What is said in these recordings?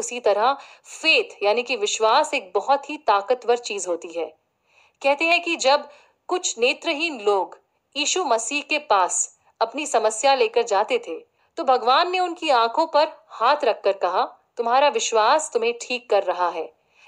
उसी तरह फेथ यानी कि विश्वास एक बहुत ही ताकतवर चीज होती है कहते हैं कि जब कुछ नेत्रहीन लोग यीशु मसीह के पास अपनी समस्या लेकर जाते थे तो भगवान ने उनकी आंखों पर हाथ रखकर कहा तुम्हारा विश्वास तुम्हें ठीक कर रहा है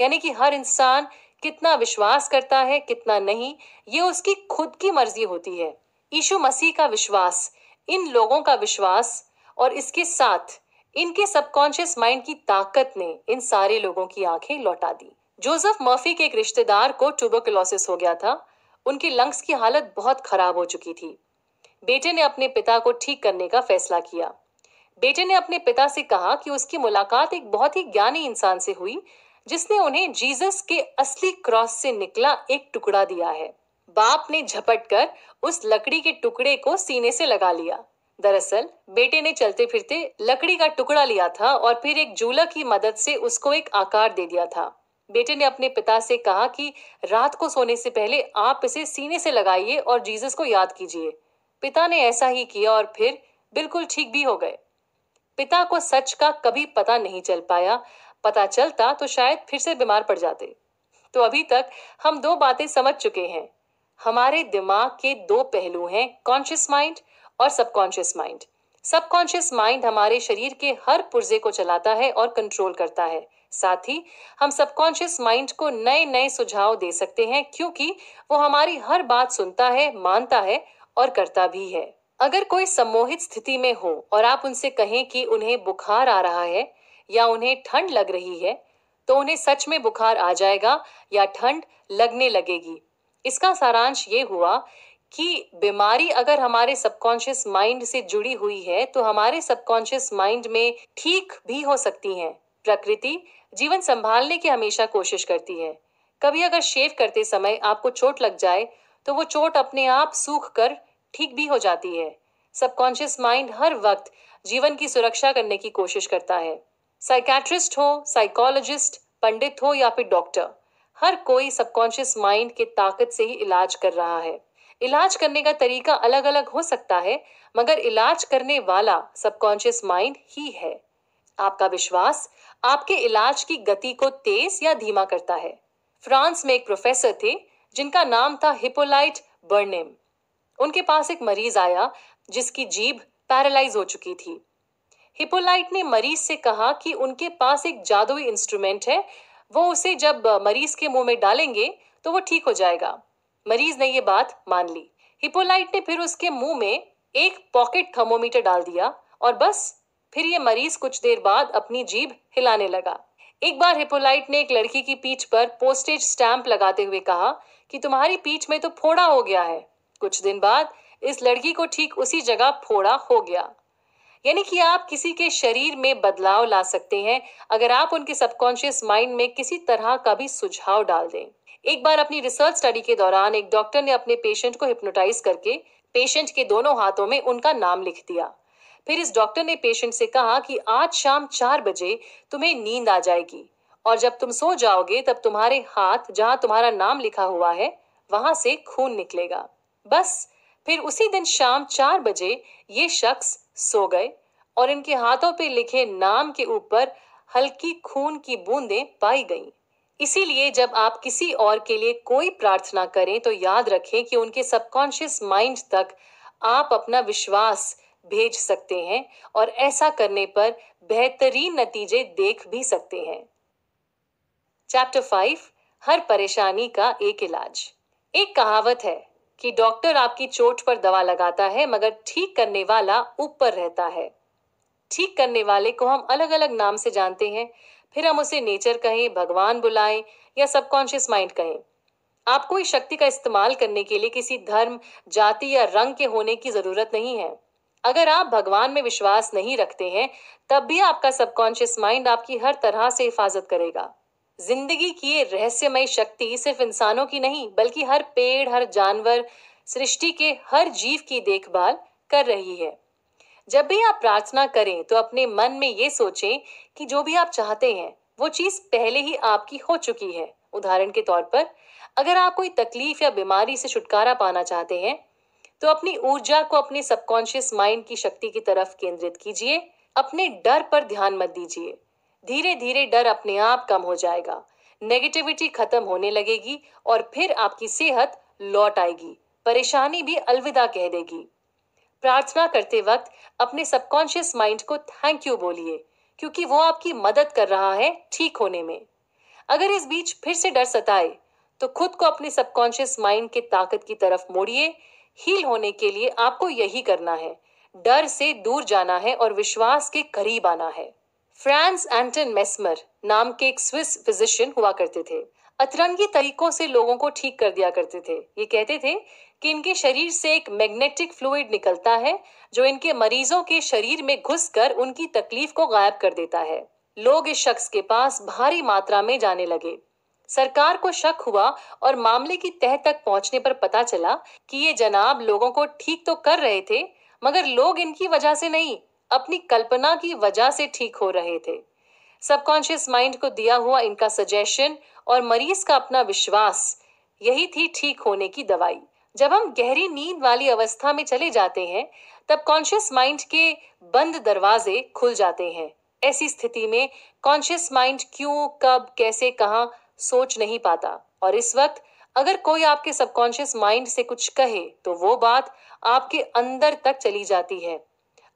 यानी कि हर इंसान कितना विश्वास करता है कितना नहीं ये उसकी खुद की मर्जी होती है यीशु मसीह का विश्वास इन लोगों का विश्वास और इसके साथ इनके सबकॉन्शियस माइंड की ताकत ने इन सारे लोगों की आंखें लौटा दी जोसेफ मर्फी के एक रिश्तेदार को ट्यूबरकुलोसिस हो गया था उनके लंग्स की हालत बहुत खराब हो चुकी थी बेटे ने अपने पिता को ठीक करने का फैसला किया बेटे ने अपने पिता से कहा कि उसकी मुलाकात एक बहुत ही ज्ञानी इंसान से हुई जिसने उन्हें जीसस के असली क्रॉस से निकला एक टुकड़ा दिया है बाप ने झपट कर उस लकड़ी के टुकड़े को सीने से लगा लिया दरअसल बेटे ने चलते फिरते लकड़ी का टुकड़ा लिया था और फिर एक जूला की मदद से उसको एक आकार दे दिया था बेटे ने अपने पिता से कहा कि रात को सोने से पहले आप इसे सीने से लगाइए और जीसस को याद कीजिए पिता ने ऐसा ही किया और फिर बिल्कुल ठीक भी हो गए पिता को सच का कभी पता नहीं चल पाया पता चलता तो शायद फिर से बीमार पड़ जाते तो अभी तक हम दो बातें समझ चुके हैं हमारे दिमाग के दो पहलू हैं कॉन्शियस माइंड और सबकॉन्शियस माइंड सबकॉन्शियस माइंड हमारे शरीर के हर पुर्जे को चलाता है और कंट्रोल करता है साथ ही हम सबकॉन्शियस माइंड को नए नए सुझाव दे सकते हैं क्योंकि वो हमारी हर बात सुनता है मानता है और करता भी है अगर कोई सम्मोहित स्थिति में हो और आप उनसे कहें कि उन्हें बुखार आ रहा है या उन्हें ठंड लग रही है तो उन्हें सच में बुखार आ जाएगा या ठंड लगने लगेगी इसका सारांश ये हुआ कि बीमारी अगर हमारे सबकॉन्शियस माइंड से जुड़ी हुई है तो हमारे सबकॉन्शियस माइंड में ठीक भी हो सकती है प्रकृति जीवन संभालने की हमेशा कोशिश करती है कभी अगर शेव करते समय आपको चोट लग जाए तो वो चोट अपने आप सूख कर ठीक भी हो जाती है सबकॉन्शियस माइंड हर वक्त जीवन की सुरक्षा करने की कोशिश करता है साइकेट्रिस्ट हो साइकोलॉजिस्ट पंडित हो या फिर डॉक्टर हर कोई सबकॉन्शियस माइंड के ताकत से ही इलाज कर रहा है इलाज करने का तरीका अलग अलग हो सकता है मगर इलाज करने वाला सबकॉन्शियस माइंड ही है आपका विश्वास आपके इलाज की गति को तेज या धीमा करता है फ्रांस में एक प्रोफेसर थे जिनका नाम था हिपोलाइट बर्नेम उनके पास एक मरीज आया जिसकी जीभ पैरालाइज हो चुकी थी हिपोलाइट ने मरीज से कहा कि उनके पास एक जादुई इंस्ट्रूमेंट है वो उसे जब मरीज के मुंह में डालेंगे तो वो ठीक हो जाएगा मरीज ने यह बात मान ली हिपोलाइट ने फिर उसके मुंह में एक पॉकेट थर्मोमीटर डाल दिया और बस फिर ये मरीज कुछ देर बाद अपनी जीभ हिलाने लगा एक बार हिपोलाइट ने एक लड़की की पीठ पर पोस्टेज स्टैंप लगाते हुए कहा कि तुम्हारी पीठ में तो फोड़ा हो गया है कुछ दिन बाद इस लड़की को ठीक उसी जगह फोड़ा हो गया यानी कि आप किसी के शरीर में बदलाव ला सकते हैं अगर आप उनके सबकॉन्शियस माइंड में किसी तरह का भी सुझाव डाल दें एक बार अपनी रिसर्च स्टडी के दौरान एक डॉक्टर ने अपने पेशेंट को हिप्नोटाइज करके पेशेंट के दोनों हाथों में उनका नाम लिख दिया फिर इस डॉक्टर ने पेशेंट से कहा कि आज शाम चार बजे तुम्हें नींद आ जाएगी और जब तुम सो जाओगे तब तुम्हारे हाथ जहां तुम्हारा नाम लिखा हुआ है वहां से खून निकलेगा बस फिर उसी दिन शाम चार बजे ये शख्स सो गए और इनके हाथों पे लिखे नाम के ऊपर हल्की खून की बूंदें पाई गईं। इसीलिए जब आप किसी और के लिए कोई प्रार्थना करें तो याद रखें कि उनके सबकॉन्शियस माइंड तक आप अपना विश्वास भेज सकते हैं और ऐसा करने पर बेहतरीन नतीजे देख भी सकते हैं चैप्टर फाइव हर परेशानी का एक इलाज एक कहावत है कि डॉक्टर आपकी चोट पर दवा लगाता है मगर ठीक करने वाला ऊपर रहता है ठीक करने वाले को हम अलग अलग नाम से जानते हैं फिर हम उसे नेचर कहें भगवान बुलाएं या सबकॉन्शियस माइंड कहें आप कोई शक्ति का इस्तेमाल करने के लिए किसी धर्म जाति या रंग के होने की जरूरत नहीं है अगर आप भगवान में विश्वास नहीं रखते हैं तब भी आपका सबकॉन्शियस माइंड आपकी हर तरह से हिफाजत करेगा जिंदगी की ये रहस्यमय शक्ति सिर्फ इंसानों की नहीं बल्कि हर पेड़ हर जानवर सृष्टि के हर जीव की देखभाल कर रही है जब भी आप प्रार्थना करें तो अपने मन में ये सोचें कि जो भी आप चाहते हैं वो चीज पहले ही आपकी हो चुकी है उदाहरण के तौर पर अगर आप कोई तकलीफ या बीमारी से छुटकारा पाना चाहते हैं तो अपनी ऊर्जा को अपने सबकॉन्शियस माइंड की शक्ति की तरफ केंद्रित कीजिए अपने डर पर ध्यान मत दीजिए धीरे धीरे डर अपने आप कम हो जाएगा नेगेटिविटी खत्म होने लगेगी और फिर आपकी सेहत लौट आएगी परेशानी भी अलविदा कह देगी प्रार्थना करते वक्त अपने सबकॉन्शियस माइंड को थैंक यू बोलिए क्योंकि वो आपकी मदद कर रहा है ठीक होने में अगर इस बीच फिर से डर सताए तो खुद को अपने सबकॉन्शियस माइंड के ताकत की तरफ मोड़िए हील होने के लिए आपको यही करना है डर से दूर जाना है और विश्वास के करीब आना है फ्रांस एंटन मेस्मर नाम के एक स्विस फिजिशियन हुआ करते थे अतरंगी तरीकों से लोगों को ठीक कर दिया करते थे ये कहते थे कि इनके शरीर से एक मैग्नेटिक फ्लूइड निकलता है जो इनके मरीजों के शरीर में घुसकर उनकी तकलीफ को गायब कर देता है लोग इस शख्स के पास भारी मात्रा में जाने लगे सरकार को शक हुआ और मामले की तह तक पहुंचने पर पता चला कि ये जनाब लोगों को ठीक तो कर रहे थे मगर लोग इनकी वजह से नहीं अपनी कल्पना की वजह से ठीक हो रहे थे सबकॉन्शियस माइंड को दिया हुआ इनका सजेशन और मरीज का अपना विश्वास यही थी ठीक होने की दवाई जब हम गहरी नींद वाली अवस्था में चले जाते हैं तब कॉन्शियस माइंड के बंद दरवाजे खुल जाते हैं ऐसी स्थिति में कॉन्शियस माइंड क्यों कब कैसे कहाँ सोच नहीं पाता और इस वक्त अगर कोई आपके सबकॉन्शियस माइंड से कुछ कहे तो वो बात आपके अंदर तक चली जाती है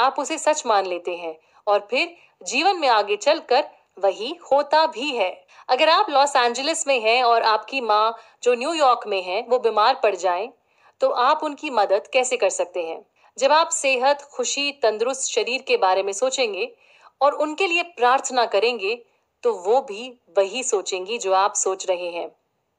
आप उसे सच मान लेते हैं और फिर जीवन में आगे चलकर वही होता भी है अगर आप लॉस एंजलिस में हैं और आपकी माँ जो न्यूयॉर्क में है वो बीमार पड़ जाए तो आप उनकी मदद कैसे कर सकते हैं जब आप सेहत खुशी तंदुरुस्त शरीर के बारे में सोचेंगे और उनके लिए प्रार्थना करेंगे तो वो भी वही सोचेंगी जो आप सोच रहे हैं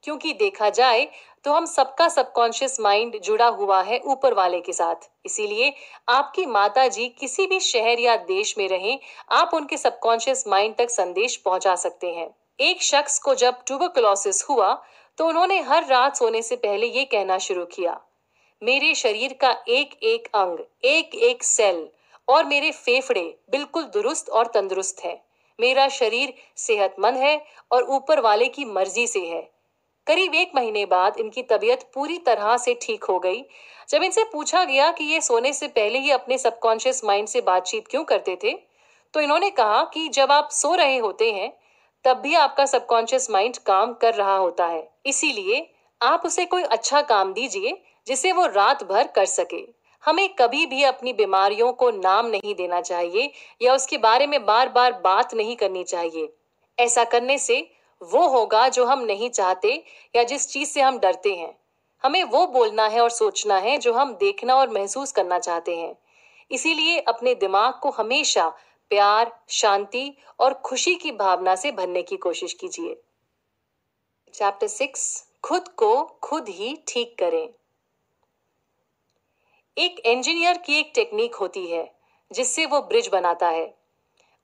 क्योंकि देखा जाए तो हम सबका सबकॉन्शियस माइंड जुड़ा हुआ है ऊपर वाले के साथ इसीलिए आपकी माता जी किसी भी शहर या देश में रहें आप उनके सबकॉन्शियस माइंड तक संदेश पहुंचा सकते हैं एक शख्स को जब ट्यूबरकुलोसिस हुआ तो उन्होंने हर रात सोने से पहले ये कहना शुरू किया मेरे शरीर का एक एक अंग एक एक सेल और मेरे फेफड़े बिल्कुल दुरुस्त और तंदुरुस्त है मेरा शरीर सेहतमंद है और ऊपर वाले की मर्जी से है करीब एक महीने बाद इनकी तबीयत पूरी तरह से ठीक हो गई जब इनसे पूछा गया कि ये सोने से पहले ही अपने सबकॉन्शियस माइंड से बातचीत क्यों करते थे तो इन्होंने कहा कि जब आप सो रहे होते हैं तब भी आपका सबकॉन्शियस माइंड काम कर रहा होता है इसीलिए आप उसे कोई अच्छा काम दीजिए जिसे वो रात भर कर सके हमें कभी भी अपनी बीमारियों को नाम नहीं देना चाहिए या उसके बारे में बार बार बात नहीं करनी चाहिए ऐसा करने से वो होगा जो हम नहीं चाहते या जिस चीज से हम डरते हैं हमें वो बोलना है और सोचना है जो हम देखना और महसूस करना चाहते हैं इसीलिए अपने दिमाग को हमेशा प्यार शांति और खुशी की भावना से भरने की कोशिश कीजिए चैप्टर सिक्स खुद को खुद ही ठीक करें एक इंजीनियर की एक टेक्निक होती है जिससे वो ब्रिज बनाता है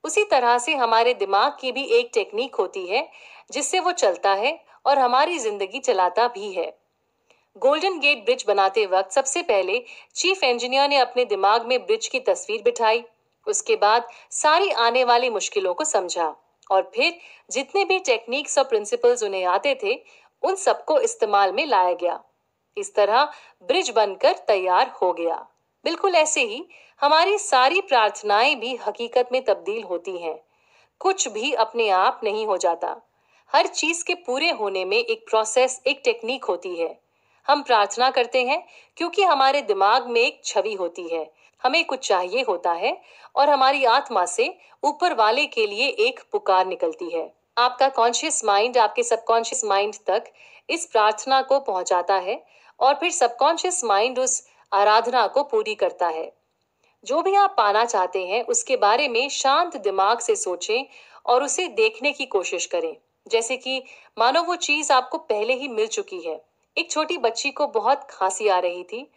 उसी तरह से हमारे दिमाग की भी एक टेक्निक होती है जिससे वो चलता है और हमारी जिंदगी चलाता भी है गोल्डन गेट ब्रिज बनाते वक्त सबसे पहले चीफ इंजीनियर ने अपने दिमाग में ब्रिज की तस्वीर बिठाई उसके बाद सारी आने वाली मुश्किलों को समझा और फिर जितने भी टेक्निक्स और प्रिंसिपल्स उन्हें आते थे उन सबको इस्तेमाल में लाया गया इस तरह ब्रिज बनकर तैयार हो गया बिल्कुल ऐसे ही हमारी सारी प्रार्थनाएं भी हकीकत में तब्दील होती हैं कुछ भी अपने आप नहीं हो जाता हर चीज के पूरे होने में एक प्रोसेस एक टेक्निक होती है हम प्रार्थना करते हैं क्योंकि हमारे दिमाग में एक छवि होती है हमें कुछ चाहिए होता है और हमारी आत्मा से ऊपर वाले के लिए एक पुकार निकलती है आपका कॉन्शियस माइंड आपके सबकॉन्शियस माइंड तक इस प्रार्थना को पहुंचाता है और फिर सबकॉन्शियस माइंड उस आराधना को पूरी करता है जो भी आप पाना चाहते हैं उसके बारे में शांत दिमाग से सोचें और उसे देखने की कोशिश करें जैसे कि मानो वो चीज आपको पहले ही मिल चुकी है एक छोटी बच्ची को बहुत खांसी आ रही थी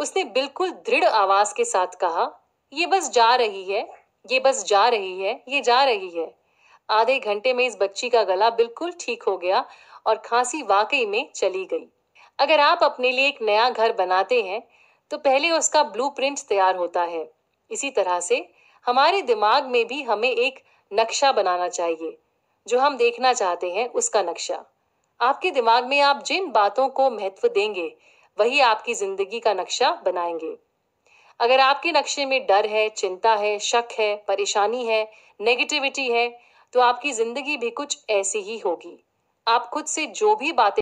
उसने बिल्कुल दृढ़ आवाज के साथ कहा ये बस जा रही है ये बस जा रही है ये जा रही है आधे घंटे में इस बच्ची का गला बिल्कुल ठीक हो गया और खांसी वाकई में चली गई अगर आप अपने लिए एक नया घर बनाते हैं तो पहले उसका ब्लू तैयार होता है इसी तरह से हमारे दिमाग में भी हमें एक नक्शा बनाना चाहिए जो हम देखना चाहते हैं उसका नक्शा आपके दिमाग में आप जिन बातों को महत्व देंगे वही आपकी जिंदगी का नक्शा बनाएंगे अगर आपके नक्शे में डर है चिंता है शक है परेशानी है नेगेटिविटी है तो आपकी जिंदगी भी कुछ ऐसी ही होगी आप खुद से जो भी बातें